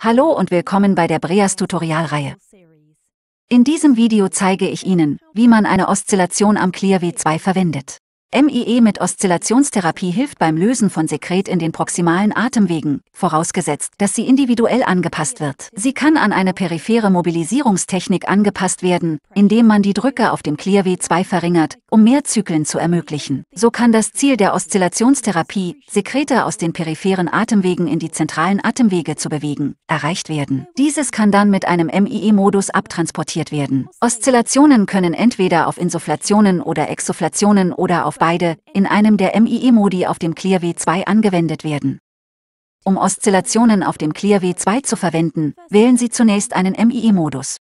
Hallo und willkommen bei der Breas Tutorialreihe. In diesem Video zeige ich Ihnen, wie man eine Oszillation am Clear W2 verwendet. MIE mit Oszillationstherapie hilft beim Lösen von Sekret in den proximalen Atemwegen, vorausgesetzt, dass sie individuell angepasst wird. Sie kann an eine periphere Mobilisierungstechnik angepasst werden, indem man die Drücke auf dem Clear w 2 verringert, um mehr Zyklen zu ermöglichen. So kann das Ziel der Oszillationstherapie, Sekrete aus den peripheren Atemwegen in die zentralen Atemwege zu bewegen, erreicht werden. Dieses kann dann mit einem MIE-Modus abtransportiert werden. Oszillationen können entweder auf Insufflationen oder Exufflationen oder auf auf beide in einem der MIE-Modi auf dem Clear W2 angewendet werden. Um Oszillationen auf dem Clear W2 zu verwenden, wählen Sie zunächst einen MIE-Modus.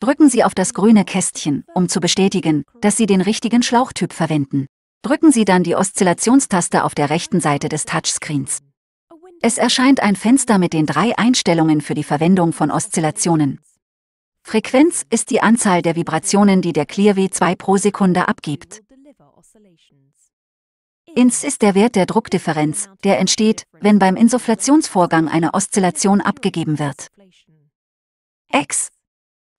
Drücken Sie auf das grüne Kästchen, um zu bestätigen, dass Sie den richtigen Schlauchtyp verwenden. Drücken Sie dann die Oszillationstaste auf der rechten Seite des Touchscreens. Es erscheint ein Fenster mit den drei Einstellungen für die Verwendung von Oszillationen, Frequenz ist die Anzahl der Vibrationen, die der Clear W2 pro Sekunde abgibt. Ins ist der Wert der Druckdifferenz, der entsteht, wenn beim Insufflationsvorgang eine Oszillation abgegeben wird. X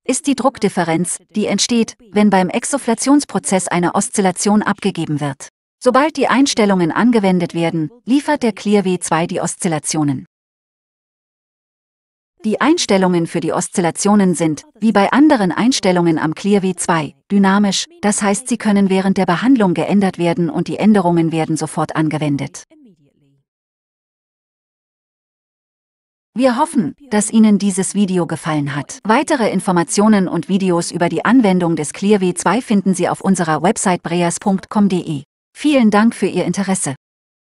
ist die Druckdifferenz, die entsteht, wenn beim Exsufflationsprozess eine Oszillation abgegeben wird. Sobald die Einstellungen angewendet werden, liefert der Clear W2 die Oszillationen. Die Einstellungen für die Oszillationen sind, wie bei anderen Einstellungen am Clear W2, dynamisch, das heißt sie können während der Behandlung geändert werden und die Änderungen werden sofort angewendet. Wir hoffen, dass Ihnen dieses Video gefallen hat. Weitere Informationen und Videos über die Anwendung des Clear W2 finden Sie auf unserer Website breas.com.de. Vielen Dank für Ihr Interesse.